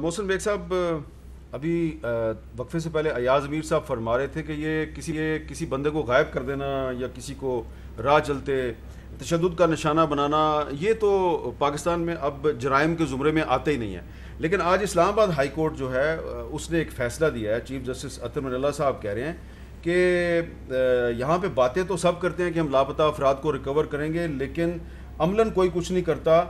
Mohsin bag साहब अभी वक्फे से पहले अयाज मीर साहब फरमा रहे थे कि ये किसी ये किसी बंदे को गायब कर देना या किसी को राह चलते तशद का निशाना बनाना ये तो पाकिस्तान में अब जराइम के ज़ुमरे में आते ही नहीं है लेकिन आज इस्लामाबाद हाई कोर्ट जो है उसने एक फ़ैसला दिया है चीफ जस्टिस अतर अल्लाह साहब कह रहे हैं कि यहाँ पे बातें तो सब करते हैं कि हम लापता अफराद को रिकवर करेंगे लेकिन अमला कोई कुछ नहीं करता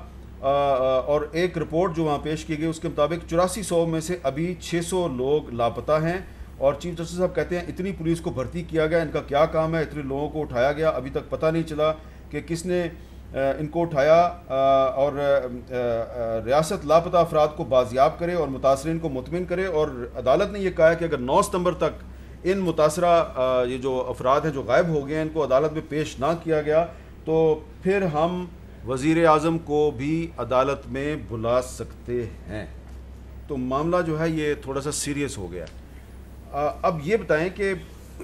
और एक रिपोर्ट जो वहाँ पेश की गई उसके मुताबिक चौरासी सौ में से अभी सौ लोग लापता हैं और चीफ जस्टिस साहब कहते हैं इतनी पुलिस को भर्ती किया गया इनका क्या काम है इतने लोगों को उठाया गया अभी तक पता नहीं चला कि किसने इनको उठाया और रियासत लापता अफराद को बाजियाब करे और मुतासरीन को मुतमिन करे और अदालत ने यह कहा कि अगर नौ सितम्बर तक इन मुतासरा ये जो अफराद हैं जो गायब हो गए हैं इनको अदालत में पेश ना किया गया तो फिर हम वजीर अजम को भी अदालत में बुला सकते हैं तो मामला जो है ये थोड़ा सा सीरियस हो गया आ, अब ये बताएं कि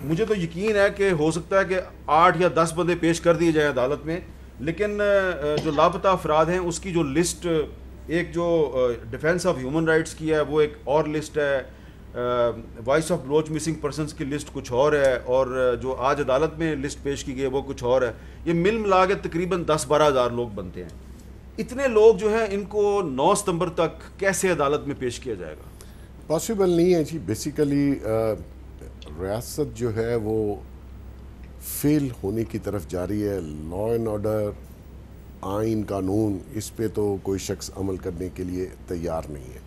मुझे तो यकीन है कि हो सकता है कि आठ या दस बंदे पेश कर दिए जाए अदालत में लेकिन जो लापता अफराद हैं उसकी जो लिस्ट एक जो डिफेंस ऑफ ह्यूमन राइट्स की है वो एक और लिस्ट है वॉइस ऑफ लोच मिसिंग पर्सनस की लिस्ट कुछ और है और जो आज अदालत में लिस्ट पेश की गई है वो कुछ और है ये मिल मिला के तकरीबन दस बारह हज़ार लोग बनते हैं इतने लोग जो हैं इनको नौ सितंबर तक कैसे अदालत में पेश किया जाएगा पॉसिबल नहीं है जी बेसिकली रियासत जो है वो फेल होने की तरफ जा रही है लॉ एंड ऑर्डर आइन कानून इस पर तो कोई शख्स अमल करने के लिए तैयार नहीं है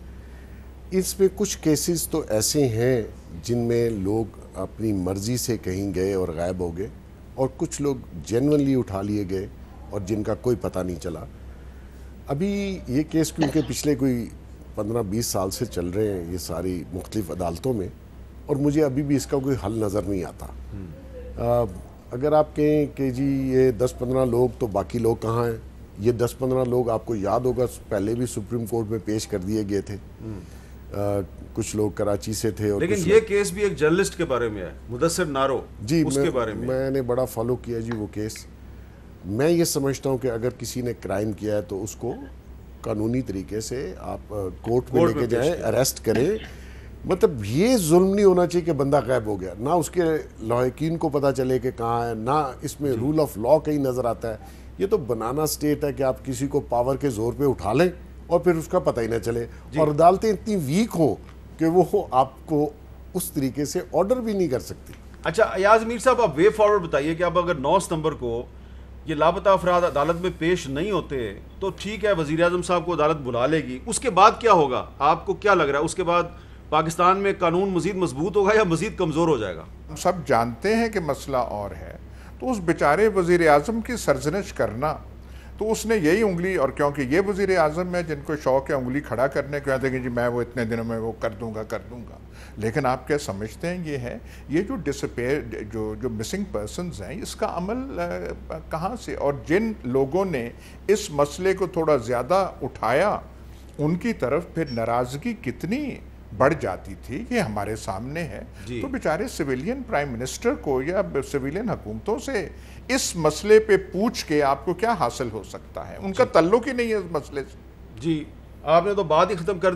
इसमें कुछ केसेस तो ऐसे हैं जिनमें लोग अपनी मर्ज़ी से कहीं गए और गायब हो गए और कुछ लोग जेनवनली उठा लिए गए और जिनका कोई पता नहीं चला अभी ये केस क्योंकि पिछले कोई पंद्रह बीस साल से चल रहे हैं ये सारी मुख्तलिफ अदालतों में और मुझे अभी भी इसका कोई हल नज़र नहीं आता आ, अगर आप कहें कि जी ये दस पंद्रह लोग तो बाकी लोग कहाँ हैं ये दस पंद्रह लोग आपको याद होगा पहले भी सुप्रीम कोर्ट में पेश कर दिए गए थे कुछ लोग कराची से थे और लेकिन ये केस भी एक जर्नलिस्ट के बारे में है मुदसर नारो जी उसके मैं, बारे में मैंने बड़ा फॉलो किया जी वो केस मैं ये समझता हूँ कि अगर किसी ने क्राइम किया है तो उसको कानूनी तरीके से आप कोर्ट में लेके जाएं अरेस्ट करें मतलब ये जुल्म नहीं होना चाहिए कि बंदा गायब हो गया ना उसके लॉकिन को पता चले कि कहाँ है ना इसमें रूल ऑफ लॉ कहीं नज़र आता है ये तो बनाना स्टेट है कि आप किसी को पावर के जोर पे उठा लें और फिर उसका पता ही ना चले और अदालतें इतनी वीक हों कि वो आपको उस तरीके से ऑर्डर भी नहीं कर सकती अच्छा अयाज मीर साहब आप वे फॉरवर्ड बताइए कि आप अगर नौ सितंबर को ये लापता अफराद अदालत में पेश नहीं होते तो ठीक है वजीर अजम साहब को अदालत बुला लेगी उसके बाद क्या होगा आपको क्या लग रहा है उसके बाद पाकिस्तान में कानून मजीद मजबूत होगा या मजीद कमज़ोर हो जाएगा हम सब जानते हैं कि मसला और है तो उस बेचारे वजीर अजम की सरजनश करना तो उसने यही उंगली और क्योंकि ये वजीर अजम है जिनको शौक है उंगली खड़ा करने को कहते हैं कि जी मैं वो इतने दिनों में वो कर दूंगा कर दूंगा लेकिन आप क्या समझते हैं ये है ये जो डिसपेयर जो जो मिसिंग पर्सन हैं इसका अमल कहाँ से और जिन लोगों ने इस मसले को थोड़ा ज़्यादा उठाया उनकी तरफ फिर नाराज़गी कितनी बढ़ जाती थी ये हमारे सामने है तो बेचारे सिविलियन प्राइम मिनिस्टर को या सिविलियन हुकूमतों से इस मसले पे पूछ के आपको क्या हासिल हो सकता है उनका तल्लुक ही नहीं है इस मसले से जी आपने तो बात ही ख़त्म कर